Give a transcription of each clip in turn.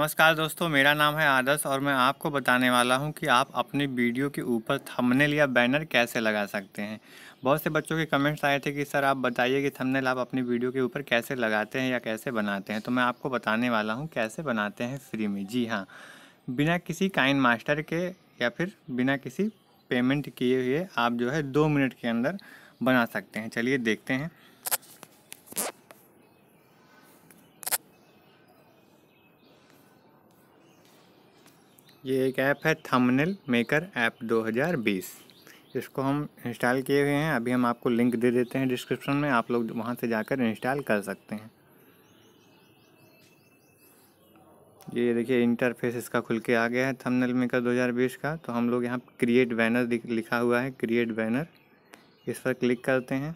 नमस्कार दोस्तों मेरा नाम है आदर्श और मैं आपको बताने वाला हूं कि आप अपनी वीडियो के ऊपर थंबनेल या बैनर कैसे लगा सकते हैं बहुत से बच्चों के कमेंट्स आए थे कि सर आप बताइए कि थंबनेल आप अपनी वीडियो के ऊपर कैसे लगाते हैं या कैसे बनाते हैं तो मैं आपको बताने वाला हूँ कैसे बनाते हैं फ्री में जी हाँ बिना किसी काइन मास्टर के या फिर बिना किसी पेमेंट किए हुए आप जो है दो मिनट के अंदर बना सकते हैं चलिए देखते हैं ये एक ऐप है थंबनेल मेकर ऐप 2020 इसको हम इंस्टॉल किए हुए हैं अभी हम आपको लिंक दे देते हैं डिस्क्रिप्शन में आप लोग वहाँ से जाकर इंस्टॉल कर सकते हैं ये देखिए इंटरफेस इसका खुल के आ गया है थंबनेल मेकर 2020 का तो हम लोग यहाँ क्रिएट बैनर लिखा हुआ है क्रिएट बैनर इस पर क्लिक करते हैं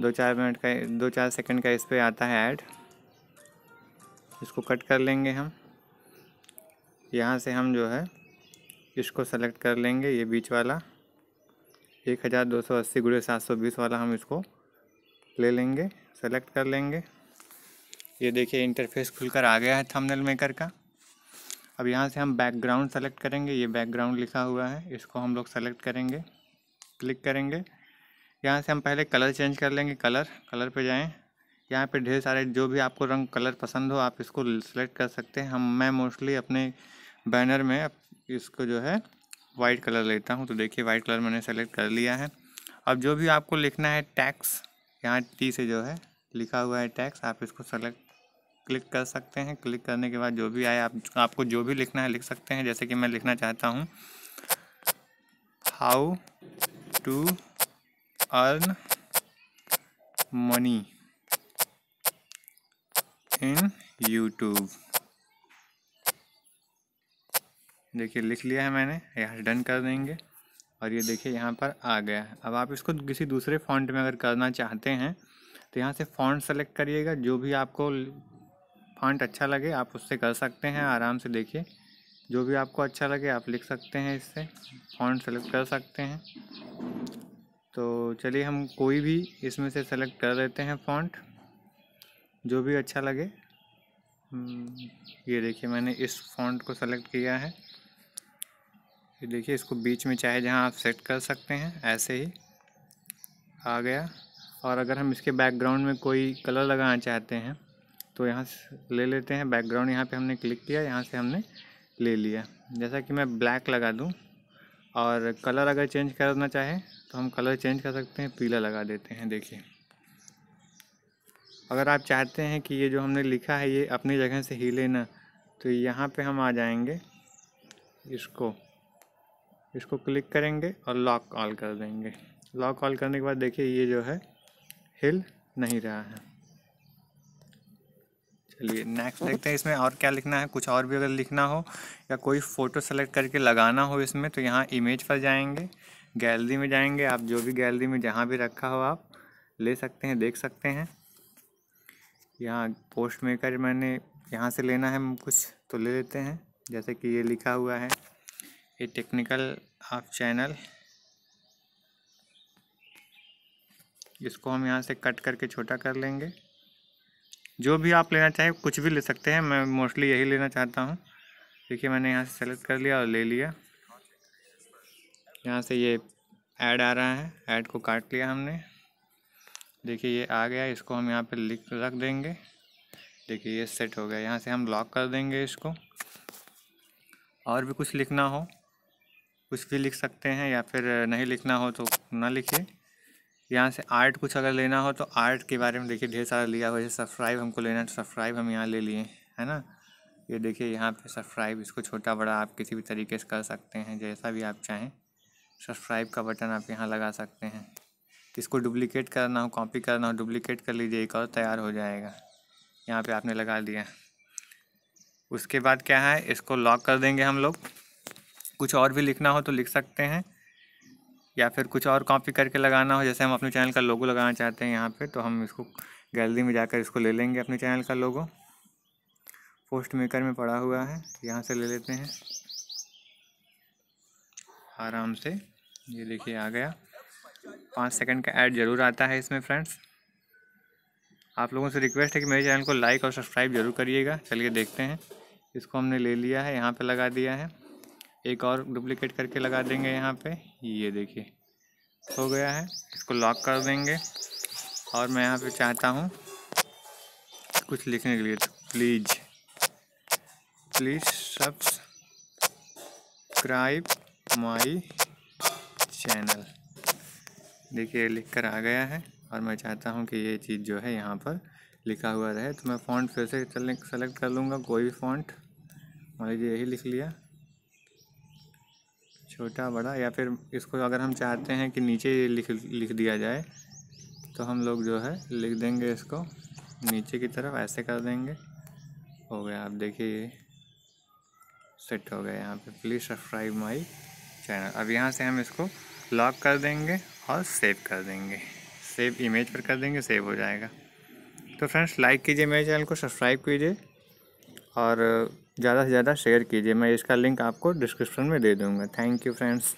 दो चार मिनट का दो चार सेकंड का इस पर आता है ऐड इसको कट कर लेंगे हम यहाँ से हम जो है इसको सेलेक्ट कर लेंगे ये बीच वाला एक हज़ार दो सौ अस्सी गुड़े सात सौ बीस वाला हम इसको ले लेंगे सेलेक्ट कर लेंगे ये देखिए इंटरफेस खुलकर आ गया है थंबनेल मेकर का अब यहाँ से हम बैकग्राउंड सेलेक्ट करेंगे ये बैकग्राउंड लिखा हुआ है इसको हम लोग सेलेक्ट करेंगे क्लिक करेंगे यहाँ से हम पहले कलर चेंज कर लेंगे कलर कलर पे जाएं यहाँ पे ढेर सारे जो भी आपको रंग कलर पसंद हो आप इसको सेलेक्ट कर सकते हैं हम मैं मोस्टली अपने बैनर में इसको जो है वाइट कलर लेता हूँ तो देखिए वाइट कलर मैंने सेलेक्ट कर लिया है अब जो भी आपको लिखना है टैक्स यहाँ टी से जो है लिखा हुआ है टैक्स आप इसको सेलेक्ट क्लिक कर सकते हैं क्लिक करने के बाद जो भी आए आप आपको जो भी लिखना है लिख सकते हैं जैसे कि मैं लिखना चाहता हूँ how to earn money in YouTube देखिए लिख लिया है मैंने यहाँ डन कर देंगे और ये देखिए यहाँ पर आ गया है अब आप इसको किसी दूसरे फॉन्ट में अगर करना चाहते हैं तो यहाँ से फॉन्ट सेलेक्ट करिएगा जो भी आपको फॉन्ट अच्छा लगे आप उससे कर सकते हैं आराम से देखिए जो भी आपको अच्छा लगे आप लिख सकते हैं इससे फॉन्ट सेलेक्ट कर सकते हैं तो चलिए हम कोई भी इसमें से सेलेक्ट कर देते हैं फॉन्ट जो भी अच्छा लगे हम्म, ये देखिए मैंने इस फॉन्ट को सेलेक्ट किया है ये देखिए इसको बीच में चाहे जहाँ आप सेट कर सकते हैं ऐसे ही आ गया और अगर हम इसके बैकग्राउंड में कोई कलर लगाना चाहते हैं तो यहाँ से ले लेते हैं बैकग्राउंड यहाँ पे हमने क्लिक किया यहाँ से हमने ले लिया जैसा कि मैं ब्लैक लगा दूँ और कलर अगर चेंज करना चाहे तो हम कलर चेंज कर सकते हैं पीला लगा देते हैं देखिए अगर आप चाहते हैं कि ये जो हमने लिखा है ये अपनी जगह से हिले ना तो यहाँ पे हम आ जाएंगे इसको इसको क्लिक करेंगे और लॉक ऑल कर देंगे लॉक ऑल करने के बाद देखिए ये जो है हिल नहीं रहा है चलिए नेक्स्ट देखते हैं इसमें और क्या लिखना है कुछ और भी अगर लिखना हो या कोई फ़ोटो सेलेक्ट करके लगाना हो इसमें तो यहाँ इमेज पर जाएंगे गैलरी में जाएंगे आप जो भी गैलरी में जहाँ भी रखा हो आप ले सकते हैं देख सकते हैं यहाँ पोस्ट मेकर मैंने यहाँ से लेना है कुछ तो ले लेते हैं जैसे कि ये लिखा हुआ है ये टेक्निकल ऑफ चैनल इसको हम यहाँ से कट करके छोटा कर लेंगे जो भी आप लेना चाहें कुछ भी ले सकते हैं मैं मोस्टली यही लेना चाहता हूँ देखिए मैंने यहाँ से सेलेक्ट कर लिया और ले लिया यहाँ से ये ऐड आ रहा है ऐड को काट लिया हमने देखिए ये आ गया इसको हम यहाँ पे लिख रख देंगे देखिए ये सेट हो गया यहाँ से हम लॉक कर देंगे इसको और भी कुछ लिखना हो कुछ भी लिख सकते हैं या फिर नहीं लिखना हो तो ना लिखिए यहाँ से आर्ट कुछ अगर लेना हो तो आर्ट के बारे में देखिए ढेर सारा लिया हुआ है सब्सक्राइब हमको लेना है तो सब्सक्राइब हम यहाँ ले लिए है ना ये देखिए यहाँ पे सब्सक्राइब इसको छोटा बड़ा आप किसी भी तरीके से कर सकते हैं जैसा भी आप चाहें सब्सक्राइब का बटन आप यहाँ लगा सकते हैं इसको डुप्लीकेट करना हो कॉपी करना हो डुप्लीकेट कर लीजिए एक और तैयार हो जाएगा यहाँ पे आपने लगा दिया उसके बाद क्या है इसको लॉक कर देंगे हम लोग कुछ और भी लिखना हो तो लिख सकते हैं या फिर कुछ और कॉपी करके लगाना हो जैसे हम अपने चैनल का लोगो लगाना चाहते हैं यहाँ पे तो हम इसको गैलरी में जाकर इसको ले लेंगे अपने चैनल का लोगो पोस्ट मेकर में पड़ा हुआ है यहाँ से ले लेते हैं आराम से ये देखिए आ गया पाँच सेकंड का ऐड ज़रूर आता है इसमें फ्रेंड्स आप लोगों से रिक्वेस्ट है कि मेरे चैनल को लाइक और सब्सक्राइब जरूर करिएगा चलिए देखते हैं इसको हमने ले लिया है यहाँ पे लगा दिया है एक और डुप्लीकेट करके लगा देंगे यहाँ पे ये देखिए हो गया है इसको लॉक कर देंगे और मैं यहाँ पर चाहता हूँ कुछ लिखने के लिए तो please please subscribe my channel देखिए लिख कर आ गया है और मैं चाहता हूँ कि ये चीज़ जो है यहाँ पर लिखा हुआ रहे तो मैं फ़ॉन्ट फिर से चलने सेलेक्ट कर लूँगा कोई भी फ़ॉन्ट मान लीजिए यही लिख लिया छोटा बड़ा या फिर इसको अगर हम चाहते हैं कि नीचे लिख लिख दिया जाए तो हम लोग जो है लिख देंगे इसको नीचे की तरफ ऐसे कर देंगे हो गया आप देखिए ये सेट हो गया यहाँ पे प्लीज़ सब्सक्राइब माई चैनल अब यहाँ से हम इसको लॉक कर देंगे और सेव कर देंगे सेव इमेज पर कर देंगे सेव हो जाएगा तो फ्रेंड्स लाइक कीजिए मेरे चैनल को सब्सक्राइब कीजिए और ज़्यादा से ज़्यादा शेयर कीजिए मैं इसका लिंक आपको डिस्क्रिप्शन में दे दूँगा थैंक यू फ्रेंड्स